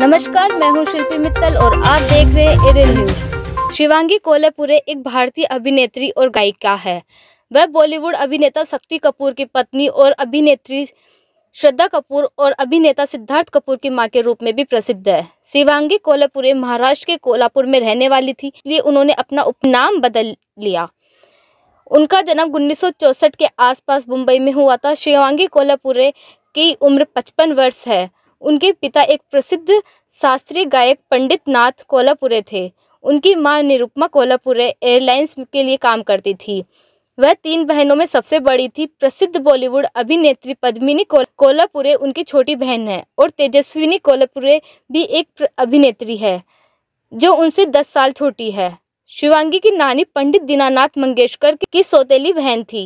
नमस्कार मैं हूं शिल्पी मित्तल और आप देख रहे हैं एरियल न्यूज शिवांगी कोलेपुरे एक भारतीय अभिनेत्री और गायिका है वह बॉलीवुड अभिनेता शक्ति कपूर की पत्नी और अभिनेत्री श्रद्धा कपूर और अभिनेता सिद्धार्थ कपूर की मां के रूप में भी प्रसिद्ध है शिवांगी कोलेपुरे महाराष्ट्र के कोल्हापुर में रहने वाली थी इसलिए उन्होंने अपना उपनाम बदल लिया उनका जन्म उन्नीस के आसपास मुंबई में हुआ था शिवांगी कोल्हापुरे की उम्र पचपन वर्ष है उनके पिता एक प्रसिद्ध शास्त्रीय गायक पंडित नाथ कोल्हापुरे थे उनकी माँ निरुपमा कोल्हापुरे एयरलाइंस के लिए काम करती थी वह तीन बहनों में सबसे बड़ी थी प्रसिद्ध बॉलीवुड अभिनेत्री पद्मिनी कोल्हापुरे उनकी छोटी बहन है और तेजस्विनी कोल्हापुरे भी एक अभिनेत्री है जो उनसे दस साल छोटी है शिवांगी की नानी पंडित दीनानाथ मंगेशकर की सौतेली बहन थी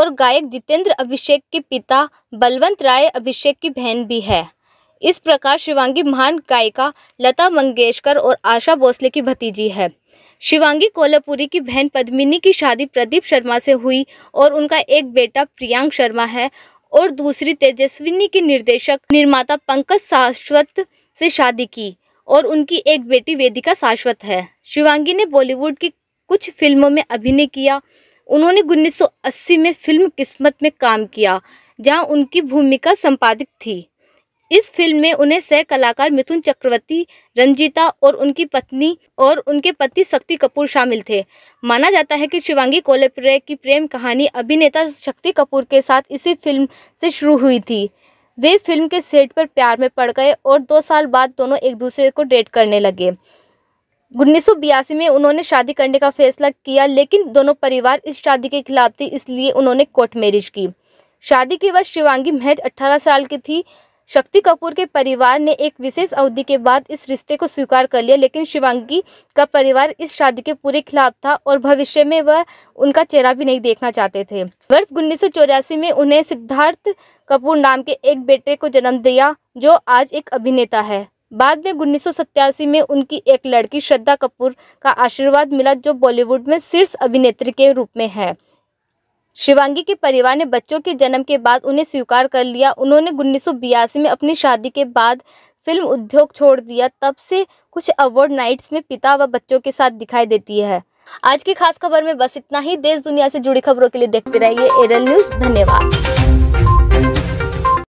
और गायक जितेंद्र अभिषेक के पिता बलवंत राय अभिषेक की बहन भी है इस प्रकार शिवांगी महान गायिका लता मंगेशकर और आशा भोसले की भतीजी है शिवांगी कोल्हापुरी की बहन पद्मिनी की शादी प्रदीप शर्मा से हुई और उनका एक बेटा प्रियांक शर्मा है और दूसरी तेजस्विनी के निर्देशक निर्माता पंकज शाश्वत से शादी की और उनकी एक बेटी वेदिका शाश्वत है शिवांगी ने बॉलीवुड की कुछ फिल्मों में अभिनय किया उन्होंने 1980 में फिल्म किस्मत में काम किया जहां उनकी भूमिका संपादित थी इस फिल्म में उन्हें सह कलाकार मिथुन चक्रवर्ती रंजीता और उनकी पत्नी और उनके पति शक्ति कपूर शामिल थे माना जाता है कि शिवांगी कोलेप्रे की प्रेम कहानी अभिनेता शक्ति कपूर के साथ इसी फिल्म से शुरू हुई थी वे फिल्म के सेट पर प्यार में पड़ गए और दो साल बाद दोनों एक दूसरे को डेट करने लगे उन्नीस में उन्होंने शादी करने का फैसला किया लेकिन दोनों परिवार इस शादी के खिलाफ थे इसलिए उन्होंने कोर्ट मैरिज की शादी के बाद शिवांगी महज 18 साल की थी शक्ति कपूर के परिवार ने एक विशेष अवधि के बाद इस रिश्ते को स्वीकार कर लिया लेकिन शिवांगी का परिवार इस शादी के पूरे खिलाफ था और भविष्य में वह उनका चेहरा भी नहीं देखना चाहते थे वर्ष उन्नीस में उन्हें सिद्धार्थ कपूर नाम के एक बेटे को जन्म दिया जो आज एक अभिनेता है बाद में उन्नीस में उनकी एक लड़की श्रद्धा कपूर का आशीर्वाद मिला जो बॉलीवुड में शीर्ष अभिनेत्री के रूप में है शिवांगी के परिवार ने बच्चों के जन्म के बाद उन्हें स्वीकार कर लिया उन्होंने उन्नीस में अपनी शादी के बाद फिल्म उद्योग छोड़ दिया तब से कुछ अवार्ड नाइट्स में पिता व बच्चों के साथ दिखाई देती है आज की खास खबर में बस इतना ही देश दुनिया से जुड़ी खबरों के लिए देखते रहिए एरल न्यूज धन्यवाद